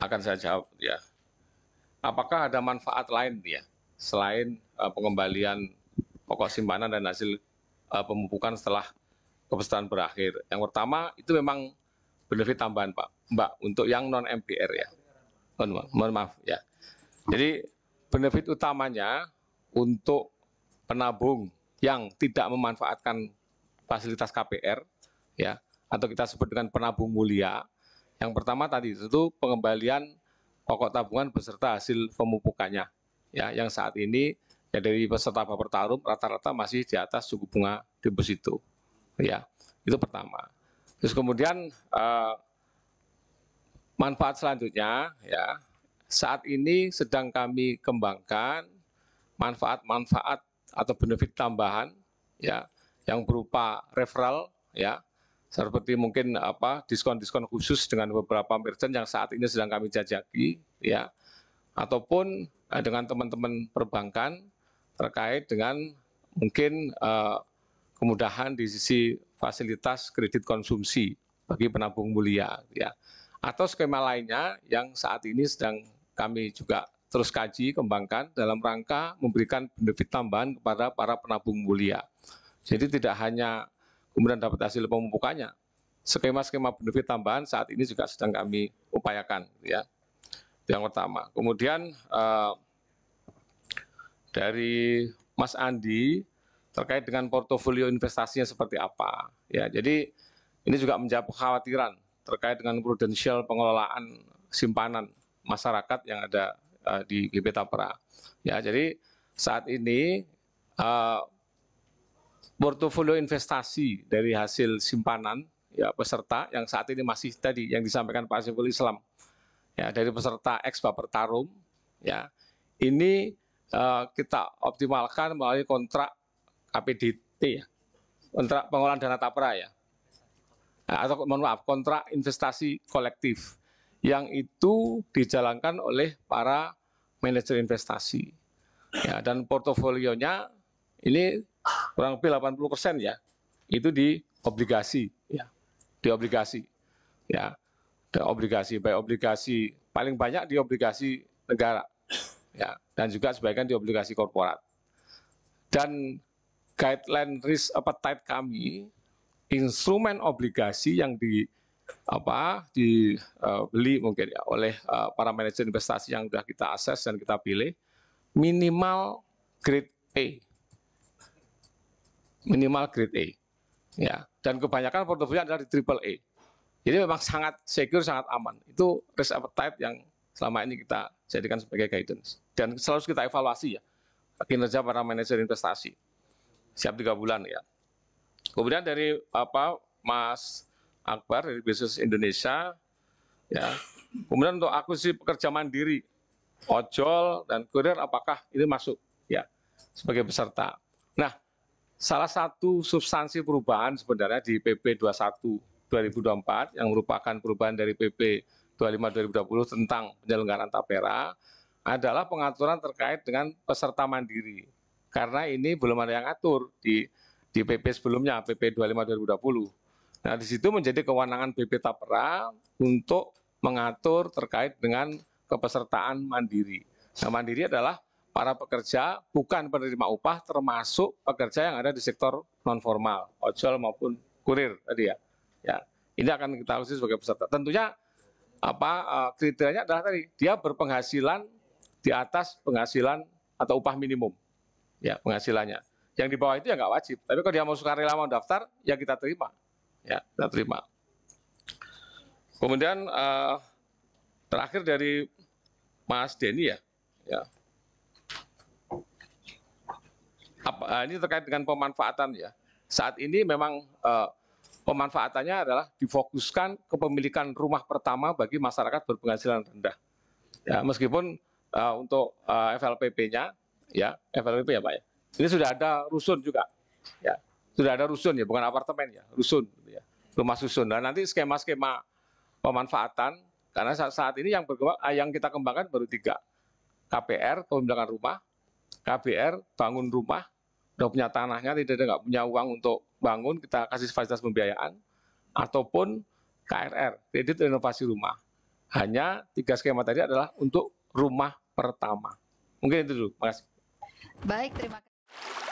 akan saya jawab ya. Apakah ada manfaat lain ya selain uh, pengembalian pokok simpanan dan hasil uh, eh, pemupukan setelah kepesertaan berakhir? Yang pertama itu memang benefit tambahan Pak Mbak untuk yang non MPR ya. Mohon, mohon maaf ya. Jadi benefit utamanya untuk penabung yang tidak memanfaatkan fasilitas KPR ya atau kita sebut dengan penabung mulia yang pertama tadi itu pengembalian pokok tabungan beserta hasil pemupukannya. Ya, yang saat ini ya dari peserta Baper Tarum rata-rata masih di atas suku bunga deposito. Ya, itu pertama. Terus kemudian eh, manfaat selanjutnya ya, saat ini sedang kami kembangkan manfaat-manfaat atau benefit tambahan ya yang berupa referral ya seperti mungkin apa diskon-diskon khusus dengan beberapa merchant yang saat ini sedang kami jajaki ya ataupun eh, dengan teman-teman perbankan terkait dengan mungkin eh, kemudahan di sisi fasilitas kredit konsumsi bagi penabung mulia ya atau skema lainnya yang saat ini sedang kami juga terus kaji kembangkan dalam rangka memberikan benefit tambahan kepada para penabung mulia. Jadi tidak hanya kemudian dapat hasil pemupukannya. Skema-skema benefit tambahan saat ini juga sedang kami upayakan, ya. yang pertama. Kemudian eh, dari Mas Andi terkait dengan portofolio investasinya seperti apa, ya. Jadi ini juga menjawab kekhawatiran terkait dengan prudensial pengelolaan simpanan masyarakat yang ada uh, di GP Tapra. Ya, jadi saat ini uh, portofolio investasi dari hasil simpanan ya peserta yang saat ini masih tadi yang disampaikan Pak Syekhul Islam ya dari peserta ex Bapertarum ya ini uh, kita optimalkan melalui kontrak APDT ya kontrak pengolahan dana tapra ya atau mohon maaf kontrak investasi kolektif yang itu dijalankan oleh para manajer investasi ya dan portofolionya ini kurang lebih 80 persen ya itu di obligasi ya di obligasi ya di obligasi baik obligasi paling banyak di obligasi negara ya dan juga sebaiknya di obligasi korporat dan guideline risk appetite kami instrumen obligasi yang di apa dibeli mungkin ya oleh eh, para manajer investasi yang sudah kita akses dan kita pilih minimal grade A minimal grade A. Ya, dan kebanyakan portofolio adalah di triple A. Jadi memang sangat secure, sangat aman. Itu risk appetite yang selama ini kita jadikan sebagai guidance. Dan selalu kita evaluasi ya, kinerja para manajer investasi. Siap tiga bulan ya. Kemudian dari apa Mas Akbar dari Bisnis Indonesia, ya. Kemudian untuk akuisisi pekerja mandiri, ojol dan kurir apakah ini masuk ya sebagai peserta. Nah, salah satu substansi perubahan sebenarnya di PP 21 2024 yang merupakan perubahan dari PP 25 2020 tentang penyelenggaraan tapera adalah pengaturan terkait dengan peserta mandiri. Karena ini belum ada yang atur di di PP sebelumnya PP 25 2020. Nah, di situ menjadi kewenangan PP Tapera untuk mengatur terkait dengan kepesertaan mandiri. Nah, mandiri adalah para pekerja bukan penerima upah termasuk pekerja yang ada di sektor non formal, ojol maupun kurir tadi ya. Ya, ini akan kita uji sebagai peserta. Tentunya apa e, kriterianya adalah tadi dia berpenghasilan di atas penghasilan atau upah minimum. Ya, penghasilannya. Yang di bawah itu ya nggak wajib. Tapi kalau dia mau suka rela mau daftar, ya kita terima. Ya, kita terima. Kemudian e, terakhir dari Mas Denny ya. Ya. Ah, ini terkait dengan pemanfaatan ya. Saat ini memang eh, pemanfaatannya adalah difokuskan kepemilikan rumah pertama bagi masyarakat berpenghasilan rendah. Ya, meskipun uh, untuk uh, eh, FLPP-nya, ya FLPP ya Pak ya. Ini sudah ada rusun juga, ya sudah ada rusun ya, bukan apartemen ya, rusun, gitu ya, rumah susun. Nah nanti skema-skema pemanfaatan karena saat, saat ini yang berkembang, ah, yang kita kembangkan baru tiga, KPR kepemilikan rumah, KBR bangun rumah, tidak punya tanahnya, tidak ada nggak punya uang untuk bangun, kita kasih fasilitas pembiayaan, ataupun KRR, kredit renovasi rumah. Hanya tiga skema tadi adalah untuk rumah pertama. Mungkin itu dulu. Terima kasih. Baik, terima kasih.